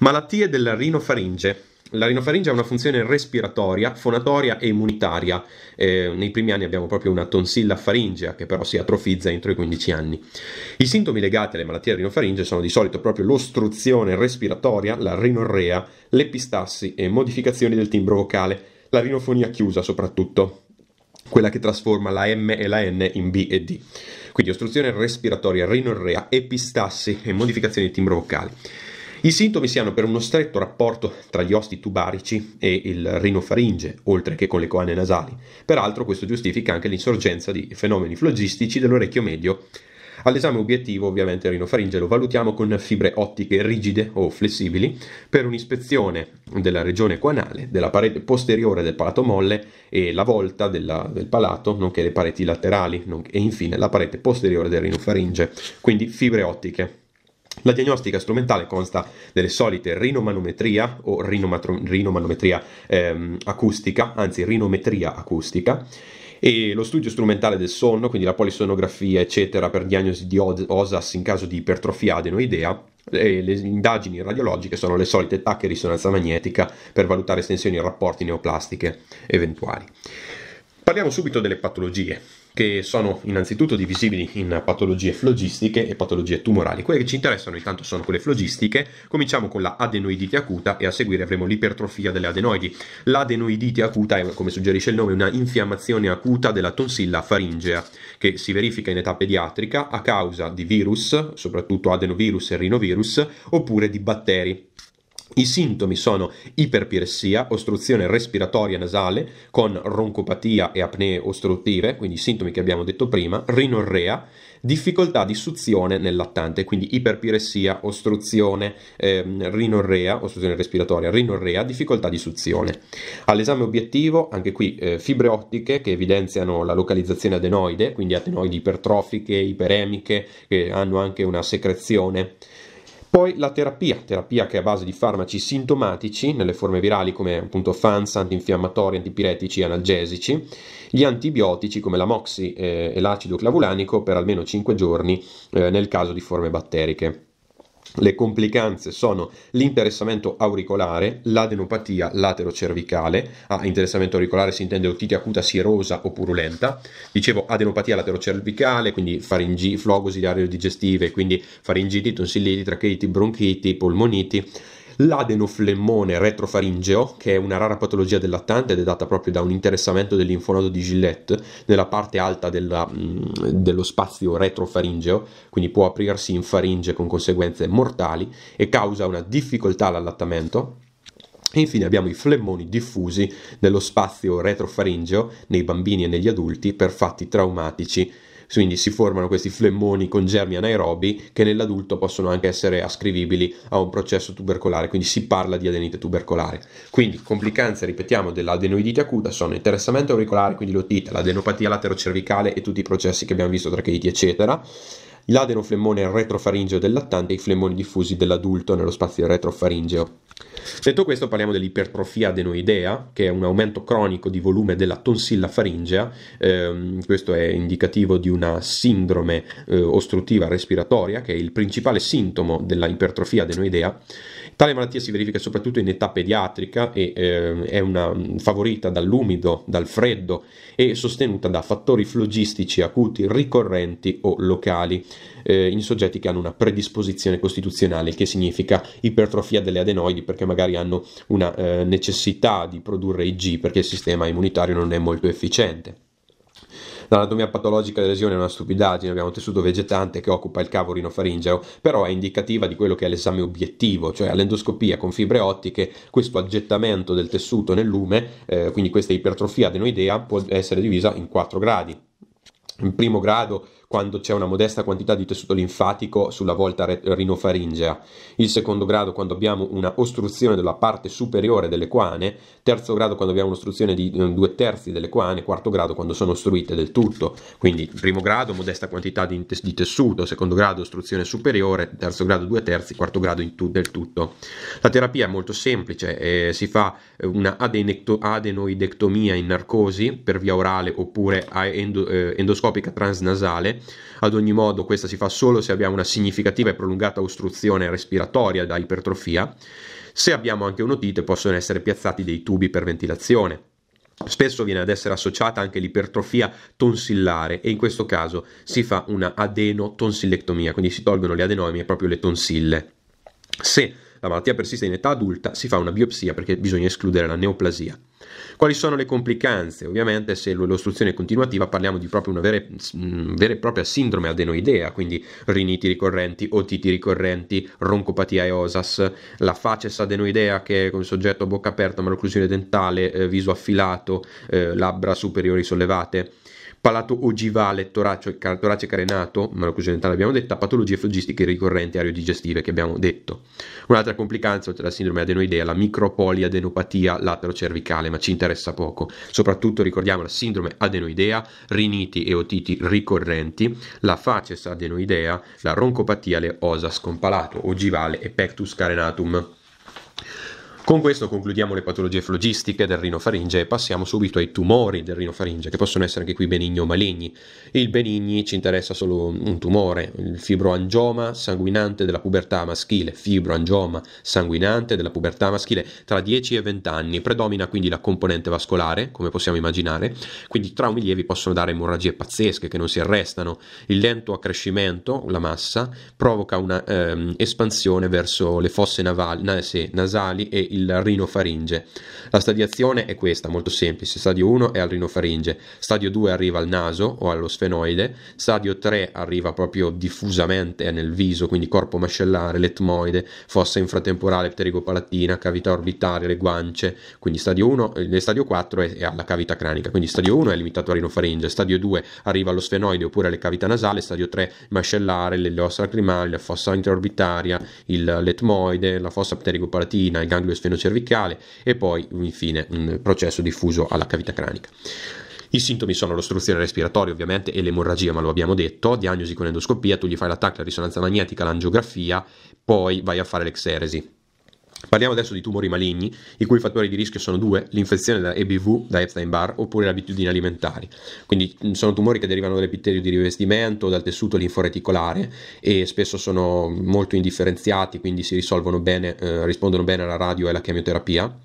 Malattie della rinofaringe. La rinofaringe ha una funzione respiratoria, fonatoria e immunitaria. Eh, nei primi anni abbiamo proprio una tonsilla faringea che però si atrofizza entro i 15 anni. I sintomi legati alle malattie della rinofaringe sono di solito proprio l'ostruzione respiratoria, la rinorrea, l'epistassi e modificazioni del timbro vocale, la rinofonia chiusa soprattutto, quella che trasforma la M e la N in B e D. Quindi ostruzione respiratoria, rinorrea, epistassi e modificazioni del timbro vocale. I sintomi si hanno per uno stretto rapporto tra gli osti tubarici e il rinofaringe, oltre che con le coane nasali. Peraltro questo giustifica anche l'insorgenza di fenomeni flogistici dell'orecchio medio. All'esame obiettivo ovviamente il rinofaringe lo valutiamo con fibre ottiche rigide o flessibili per un'ispezione della regione coanale, della parete posteriore del palato molle e la volta della, del palato, nonché le pareti laterali non, e infine la parete posteriore del rinofaringe, quindi fibre ottiche. La diagnostica strumentale consta delle solite rinomanometria o rinomanometria ehm, acustica, anzi rinometria acustica, e lo studio strumentale del sonno, quindi la polisonografia, eccetera, per diagnosi di OSAS in caso di ipertrofia adenoidea. E le indagini radiologiche sono le solite tacche e risonanza magnetica per valutare estensioni e rapporti neoplastiche eventuali. Parliamo subito delle patologie che sono innanzitutto divisibili in patologie flogistiche e patologie tumorali. Quelle che ci interessano intanto sono quelle flogistiche, cominciamo con la adenoidite acuta e a seguire avremo l'ipertrofia delle adenoidi. L'adenoidite acuta è, come suggerisce il nome, una infiammazione acuta della tonsilla faringea che si verifica in età pediatrica a causa di virus, soprattutto adenovirus e rinovirus, oppure di batteri. I sintomi sono iperpiressia, ostruzione respiratoria nasale con roncopatia e apnee ostruttive, quindi sintomi che abbiamo detto prima, rinorrea, difficoltà di suzione nel lattante, quindi iperpiressia, ostruzione, eh, rinorrea, ostruzione respiratoria, rinorrea, difficoltà di suzione. All'esame obiettivo, anche qui eh, fibre ottiche che evidenziano la localizzazione adenoide, quindi adenoidi ipertrofiche, iperemiche, che hanno anche una secrezione poi la terapia, terapia che è a base di farmaci sintomatici nelle forme virali come appunto FANS, antinfiammatori, antipiretici, e analgesici, gli antibiotici come la moxi eh, e l'acido clavulanico per almeno 5 giorni eh, nel caso di forme batteriche. Le complicanze sono l'interessamento auricolare, l'adenopatia laterocervicale, ah, interessamento auricolare si intende otite acuta sierosa o purulenta, dicevo adenopatia laterocervicale, quindi faringi, flogosi di aree digestive, quindi faringiti, tonsilliti, tracheiti, bronchiti, polmoniti, l'adenoflemmone retrofaringeo, che è una rara patologia del lattante ed è data proprio da un interessamento del linfonodo di Gillette nella parte alta della, mm, dello spazio retrofaringeo, quindi può aprirsi in faringe con conseguenze mortali e causa una difficoltà all'allattamento. E infine abbiamo i flemmoni diffusi nello spazio retrofaringeo nei bambini e negli adulti per fatti traumatici quindi si formano questi flemmoni con germi anaerobi che nell'adulto possono anche essere ascrivibili a un processo tubercolare, quindi si parla di adenite tubercolare. Quindi complicanze, ripetiamo, dell'adenoidite acuta sono interessamento auricolare, quindi l'otite, l'adenopatia laterocervicale e tutti i processi che abbiamo visto, tracheiti, eccetera l'adenoflemmone retrofaringeo del lattante e i flemmoni diffusi dell'adulto nello spazio retrofaringeo. Detto questo parliamo dell'ipertrofia adenoidea, che è un aumento cronico di volume della tonsilla faringea, eh, questo è indicativo di una sindrome eh, ostruttiva respiratoria, che è il principale sintomo della ipertrofia adenoidea. Tale malattia si verifica soprattutto in età pediatrica e eh, è una, favorita dall'umido, dal freddo e sostenuta da fattori flogistici acuti ricorrenti o locali eh, in soggetti che hanno una predisposizione costituzionale, che significa ipertrofia delle adenoidi perché magari hanno una eh, necessità di produrre IG perché il sistema immunitario non è molto efficiente. L'anatomia patologica delle lesioni è una stupidaggine, abbiamo un tessuto vegetante che occupa il cavo rinofaringeo, però è indicativa di quello che è l'esame obiettivo, cioè all'endoscopia con fibre ottiche questo aggettamento del tessuto nel lume, eh, quindi questa ipertrofia adenoidea può essere divisa in quattro gradi. In primo grado quando c'è una modesta quantità di tessuto linfatico sulla volta rinofaringea, il secondo grado quando abbiamo una ostruzione della parte superiore delle quane, terzo grado quando abbiamo un'ostruzione di eh, due terzi delle quane, quarto grado quando sono ostruite del tutto. Quindi primo grado modesta quantità di, di tessuto, secondo grado ostruzione superiore, terzo grado due terzi, quarto grado tu, del tutto. La terapia è molto semplice, eh, si fa eh, una adenoidectomia in narcosi per via orale oppure endo, eh, endoscopica transnasale ad ogni modo questa si fa solo se abbiamo una significativa e prolungata ostruzione respiratoria da ipertrofia. Se abbiamo anche un'otite possono essere piazzati dei tubi per ventilazione. Spesso viene ad essere associata anche l'ipertrofia tonsillare e in questo caso si fa una adenotonsillectomia, quindi si tolgono le adenomi e proprio le tonsille. Se la malattia persiste in età adulta, si fa una biopsia perché bisogna escludere la neoplasia. Quali sono le complicanze? Ovviamente se l'ostruzione è continuativa parliamo di proprio una vera, mh, mm, vera e propria sindrome adenoidea, quindi riniti ricorrenti, otiti ricorrenti, roncopatia e osas, la faces adenoidea che è con soggetto a bocca aperta, ma l'occlusione dentale, eh, viso affilato, eh, labbra superiori sollevate, palato ogivale, torace, torace carenato, maloclusione dentale abbiamo detto, patologie flogistiche ricorrenti aerodigestive che abbiamo detto. Un'altra complicanza oltre alla sindrome adenoidea, la micropoliadenopatia latero-cervicale, ma ci interessa poco. Soprattutto ricordiamo la sindrome adenoidea, riniti e otiti ricorrenti, la faces adenoidea, la roncopatia, le osa scompalato, ogivale e pectus carenatum. Con questo concludiamo le patologie flogistiche del rinofaringe e passiamo subito ai tumori del rinofaringe, che possono essere anche qui benigni o maligni. Il benigni ci interessa solo un tumore, il fibroangioma sanguinante della pubertà maschile, fibroangioma sanguinante della pubertà maschile tra 10 e 20 anni. Predomina quindi la componente vascolare, come possiamo immaginare, quindi traumi lievi possono dare emorragie pazzesche che non si arrestano. Il lento accrescimento, la massa, provoca una ehm, espansione verso le fosse naval- nas- nasali e il il rinofaringe. La stadiazione è questa, molto semplice, stadio 1 è al rinofaringe, stadio 2 arriva al naso o allo sfenoide, stadio 3 arriva proprio diffusamente nel viso, quindi corpo mascellare, letmoide, fossa infratemporale, pterigopalatina, cavità orbitale, le guance, quindi stadio 1, eh, stadio 4 è, alla cavità cranica, quindi stadio 1 è limitato al rinofaringe, stadio 2 arriva allo sfenoide oppure alle cavità nasale, stadio 3 mascellare, le ossa lacrimali, la fossa intraorbitaria, il letmoide, la fossa pterigopalatina, il ganglio sfenoide, cervicale e poi infine un processo diffuso alla cavità cranica. I sintomi sono l'ostruzione respiratoria ovviamente e l'emorragia, ma lo abbiamo detto, diagnosi con endoscopia, tu gli fai l'attacco, la risonanza magnetica, l'angiografia, poi vai a fare l'exeresi Parliamo adesso di tumori maligni, i cui fattori di rischio sono due, l'infezione da EBV, da Epstein-Barr, oppure le abitudini alimentari. Quindi sono tumori che derivano dall'epitelio di rivestimento, dal tessuto linforeticolare e spesso sono molto indifferenziati, quindi si risolvono bene, eh, rispondono bene alla radio e alla chemioterapia.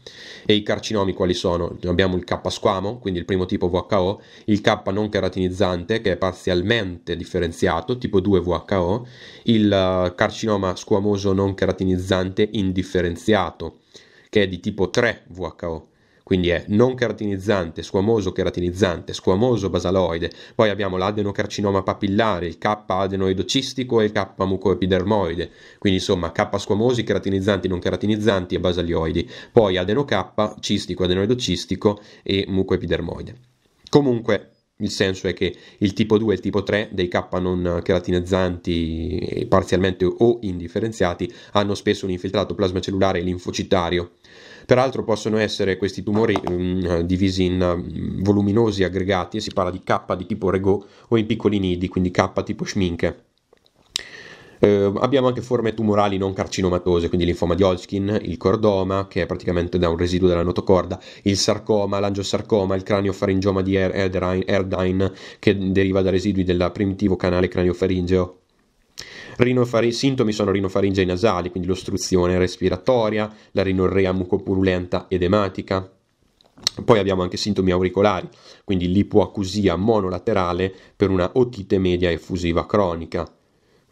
E i carcinomi quali sono? Abbiamo il K squamo, quindi il primo tipo VHO, il K non keratinizzante, che è parzialmente differenziato, tipo 2 VHO, il eh, carcinoma squamoso non keratinizzante indifferenziato differenziato che è di tipo 3 VHO, quindi è non keratinizzante, squamoso keratinizzante, squamoso basaloide, poi abbiamo l'adenocarcinoma papillare, il K adenoidocistico e il K mucoepidermoide, quindi insomma K squamosi, keratinizzanti, non keratinizzanti e basalioidi, poi adeno K, cistico, adenoidocistico e mucoepidermoide. Comunque il senso è che il tipo 2 e il tipo 3 dei K non cheratinizzanti parzialmente o indifferenziati hanno spesso un infiltrato plasmacellulare linfocitario. Peraltro possono essere questi tumori mh, mm, divisi in mm, voluminosi aggregati, e si parla di K di tipo Rego o in piccoli nidi, quindi K tipo Schminke. Eh, abbiamo anche forme tumorali non carcinomatose, quindi l'infoma di Hodgkin, il cordoma, che è praticamente da un residuo della notocorda, il sarcoma, l'angiosarcoma, il cranio faringioma di er-, Erdine, che deriva da residui del primitivo canale craniofaringeo. Rinofari- sintomi sono rinofaringei nasali, quindi l'ostruzione respiratoria, la rinorrea mucopurulenta edematica. Poi abbiamo anche sintomi auricolari, quindi l'ipoacusia monolaterale per una otite media effusiva cronica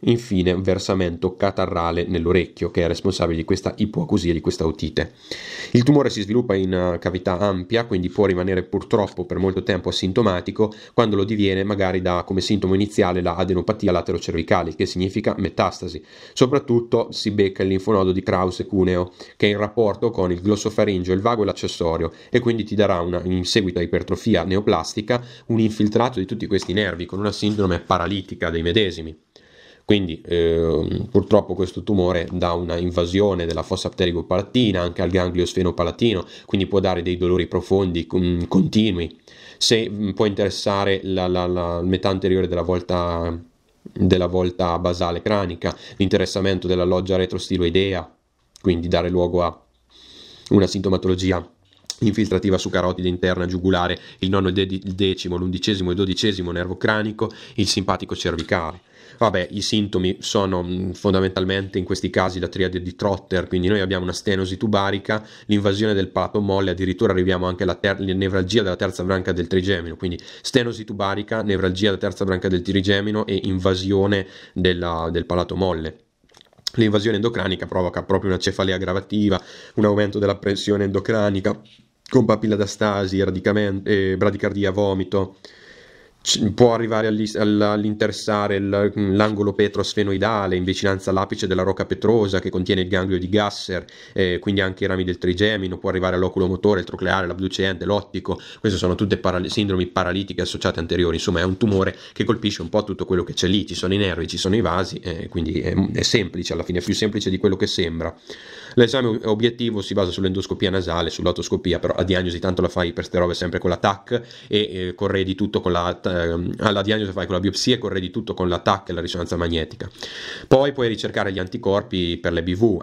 infine un versamento catarrale nell'orecchio che è responsabile di questa ipoacusia, di questa otite. Il tumore si sviluppa in eh, cavità ampia, quindi può rimanere purtroppo per molto tempo asintomatico, quando lo diviene magari dà come sintomo iniziale la adenopatia laterocervicale, che significa metastasi. Soprattutto si becca il linfonodo di Krause cuneo, che è in rapporto con il glossofaringio, il vago e l'accessorio, e quindi ti darà una, in seguito a ipertrofia neoplastica un infiltrato di tutti questi nervi con una sindrome paralitica dei medesimi. Quindi eh, purtroppo questo tumore dà una invasione della fossa pterigo-palatina anche al ganglio sfenopalatino, quindi può dare dei dolori profondi, mh, continui. Se mm, può interessare la, la, la, metà anteriore della volta, della volta basale cranica, l'interessamento della loggia retrostiloidea, quindi dare luogo a una sintomatologia infiltrativa su carotide interna giugulare, il nono, il decimo, l'undicesimo e il dodicesimo nervo cranico, il simpatico cervicale. Vabbè, i sintomi sono mm, fondamentalmente in questi casi la triade di Trotter, quindi noi abbiamo una stenosi tubarica, l'invasione del palato molle, addirittura arriviamo anche alla ter- nevralgia della terza branca del trigemino, quindi stenosi tubarica, nevralgia della terza branca del trigemino e invasione della, del palato molle. L'invasione endocranica provoca proprio una cefalea gravativa, un aumento della pressione endocranica, con papilla da stasi, eh, bradicardia, vomito, può arrivare all'interessare mm, l'angolo petrosfenoidale in vicinanza all'apice della rocca petrosa che contiene il ganglio di Gasser, eh, quindi anche i rami del trigemino, può arrivare all'oculo motore, il trocleare, l'abducente, l'ottico, queste sono tutte paral- sindromi paralitiche associate anteriori, insomma è un tumore che colpisce un po' tutto quello che c'è lì, ci sono i nervi, ci sono i vasi, eh, quindi è, è semplice alla fine, è più semplice di quello che sembra. L'esame obiettivo si basa sull'endoscopia nasale, sull'otoscopia però a diagnosi tanto la fai per ste sempre con la TAC e eh, corredi tutto con la eh, alla diagnosi fai con la biopsia e corredi tutto con la TAC e la risonanza magnetica. Poi puoi ricercare gli anticorpi per le BV,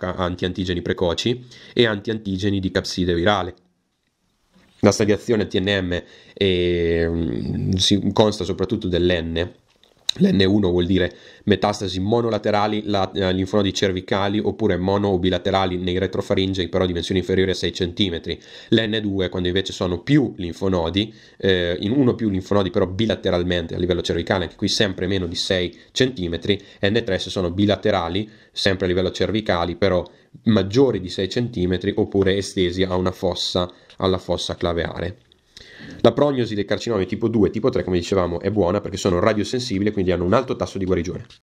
anti-antigeni precoci e anti-antigeni di capside virale. La stadiazione TNM è, ehm, si consta soprattutto dell'N L'N1 vuol dire metastasi monolaterali agli eh, linfonodi cervicali oppure mono o bilaterali nei retrofaringei però dimensioni inferiori a 6 cm. L'N2 quando invece sono più linfonodi, eh, in uno più linfonodi però bilateralmente a livello cervicale, anche qui sempre meno di 6 cm. N3 se sono bilaterali, sempre a livello cervicali però maggiori di 6 cm oppure estesi a una fossa, alla fossa claveare. La prognosi del carcinoma tipo 2 e tipo 3, come dicevamo, è buona perché sono radiosensibili, e quindi hanno un alto tasso di guarigione.